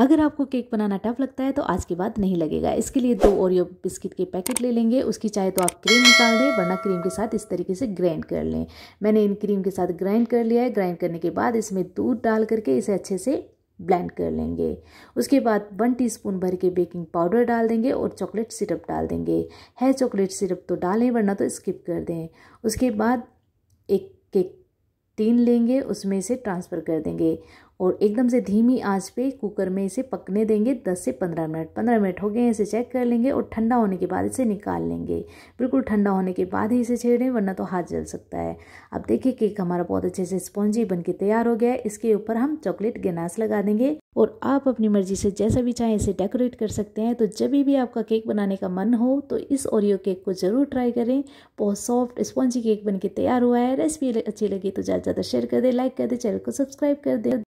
अगर आपको केक बनाना टफ लगता है तो आज के बाद नहीं लगेगा इसके लिए दो ओरियो बिस्किट के पैकेट ले लेंगे उसकी चाहे तो आप क्रीम निकाल दें वरना क्रीम के साथ इस तरीके से ग्राइंड कर लें मैंने इन क्रीम के साथ ग्राइंड कर लिया है ग्राइंड करने के बाद इसमें दूध डाल करके इसे अच्छे से ब्लेंड कर लेंगे उसके बाद वन टीस्पून भर के बेकिंग पाउडर डाल देंगे और चॉकलेट सिरप डाल देंगे है चॉकलेट सिरप तो डालें वरना तो स्किप कर दें उसके बाद एक केक टीन लेंगे उसमें इसे ट्रांसफ़र कर देंगे और एकदम से धीमी आंच पे कुकर में इसे पकने देंगे 10 से 15 मिनट 15 मिनट हो गए इसे चेक कर लेंगे और ठंडा होने के बाद इसे निकाल लेंगे बिल्कुल ठंडा होने के बाद ही इसे छेड़ें वरना तो हाथ जल सकता है अब देखिए केक हमारा बहुत अच्छे से स्पॉन्जी बन के तैयार हो गया है इसके ऊपर हम चॉकलेट गनास लगा देंगे और आप अपनी मर्जी से जैसा भी चाहें इसे डेकोरेट कर सकते हैं तो जब भी आपका केक बनाने का मन हो तो इस ओरियो केक को ज़रूर ट्राई करें बहुत सॉफ्ट स्पॉन्जी केक बन तैयार हुआ है रेसिपी अच्छी लगी तो ज़्यादा ज़्यादा शेयर कर दे लाइक कर दे चैनल को सब्सक्राइब कर दे